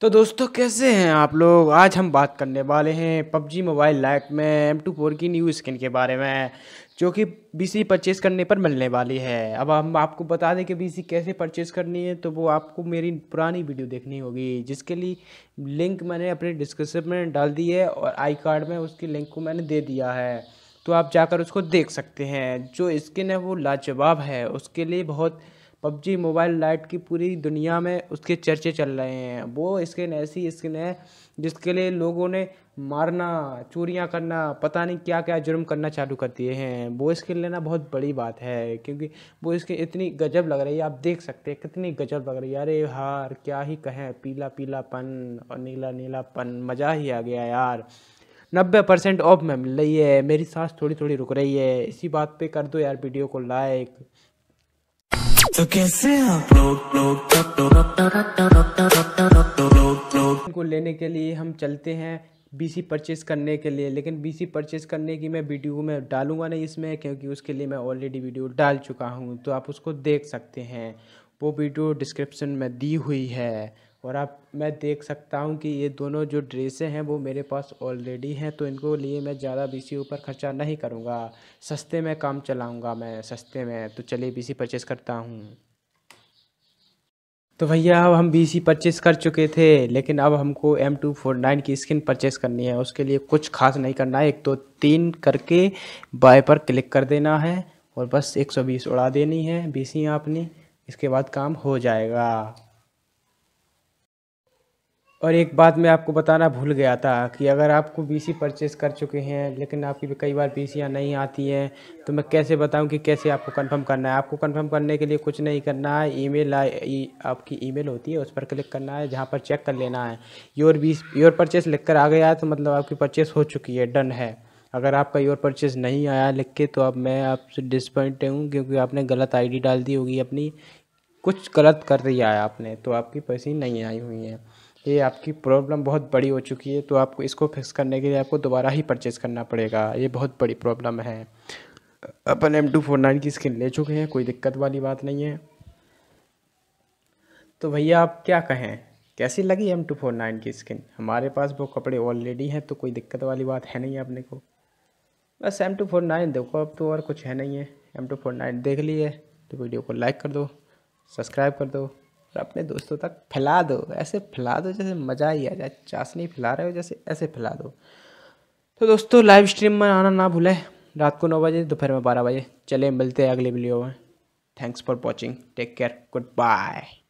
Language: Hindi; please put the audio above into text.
तो दोस्तों कैसे हैं आप लोग आज हम बात करने वाले हैं पबजी मोबाइल लाइट में एम टू फोर की न्यू स्किन के बारे में जो कि सी परचेज़ करने पर मिलने वाली है अब हम आपको बता दें कि सी कैसे परचेज़ करनी है तो वो आपको मेरी पुरानी वीडियो देखनी होगी जिसके लिए लिंक मैंने अपने डिस्क्रिप्शन में डाल दी है और आई कार्ड में उसकी लिंक को मैंने दे दिया है तो आप जाकर उसको देख सकते हैं जो स्किन है वो लाजवाब है उसके लिए बहुत पबजी मोबाइल लाइट की पूरी दुनिया में उसके चर्चे चल रहे हैं वो स्किन ऐसी स्किन है जिसके लिए लोगों ने मारना चोरियाँ करना पता नहीं क्या क्या जुर्म करना चालू कर दिए हैं वो स्किन लेना बहुत बड़ी बात है क्योंकि वो स्किन इतनी गजब लग रही है आप देख सकते हैं कितनी गजब लग रही है अरे यार क्या ही कहें पीला पीलापन और नीला नीलापन मज़ा ही आ गया यार नब्बे परसेंट ऑफ में मिल रही है मेरी सांस थोड़ी थोड़ी रुक रही है इसी बात पे कर दो यार वीडियो को लाइक तो कैसे आप लोग लोग को लेने के लिए हम चलते हैं बीसी परचेस करने के लिए लेकिन बीसी परचेस करने की मैं वीडियो में डालूंगा नहीं इसमें क्योंकि उसके लिए मैं ऑलरेडी वीडियो डाल चुका हूँ तो आप उसको देख सकते हैं वो वीडियो डिस्क्रिप्शन में दी हुई है और आप मैं देख सकता हूँ कि ये दोनों जो ड्रेसें हैं वो मेरे पास ऑलरेडी हैं तो इनको लिए मैं ज़्यादा बीसी ऊपर खर्चा नहीं करूँगा सस्ते में काम चलाऊँगा मैं सस्ते में तो चलिए सी परचेस करता हूँ तो भैया अब हम बी सी परचेस कर चुके थे लेकिन अब हमको एम टू फोर नाइन की स्किन परचेस करनी है उसके लिए कुछ खास नहीं करना है एक तो तीन करके बाय पर क्लिक कर देना है और बस एक सौ बीस उड़ा देनी है बी सी आपने इसके बाद काम हो जाएगा और एक बात मैं आपको बताना भूल गया था कि अगर आपको बीसी परचेस कर चुके हैं लेकिन आपकी भी कई बार बीसियाँ नहीं आती हैं तो मैं कैसे बताऊं कि कैसे आपको कंफर्म करना है आपको कंफर्म करने के लिए कुछ नहीं करना है ईमेल आपकी ईमेल होती है उस पर क्लिक करना है जहां पर चेक कर लेना है योर बीस योर परचेस लिख कर आ गया है तो मतलब आपकी परचेस हो चुकी है डन है अगर आपका योर परचेस नहीं आया लिख के तो अब मैं आपसे डिसपॉइंट हूँ क्योंकि आपने गलत आई डाल दी होगी अपनी कुछ गलत कर दिया है आपने तो आपकी पैसे नहीं आई हुई हैं ये आपकी प्रॉब्लम बहुत बड़ी हो चुकी है तो आपको इसको फिक्स करने के लिए आपको दोबारा ही परचेज़ करना पड़ेगा ये बहुत बड़ी प्रॉब्लम है अपन एम टू फोर नाइन की स्किन ले चुके हैं कोई दिक्कत वाली बात नहीं है तो भैया आप क्या कहें कैसी लगी एम टू फोर नाइन की स्किन हमारे पास वो कपड़े ऑलरेडी हैं तो कोई दिक्कत वाली बात है नहीं अपने को बस एम टू फोर नाइन देखो अब तो और कुछ है नहीं है एम टू फोर नाइन देख लिए तो वीडियो को लाइक कर दो सब्सक्राइब कर दो और अपने दोस्तों तक फैला दो ऐसे फैला दो जैसे मज़ा ही आ जाए चाशनी फैला रहे हो जैसे ऐसे फैला दो तो दोस्तों लाइव स्ट्रीम में आना ना भूलें रात को नौ बजे दोपहर में बारह बजे चले मिलते हैं अगले वीडियो में thanks for watching take care good bye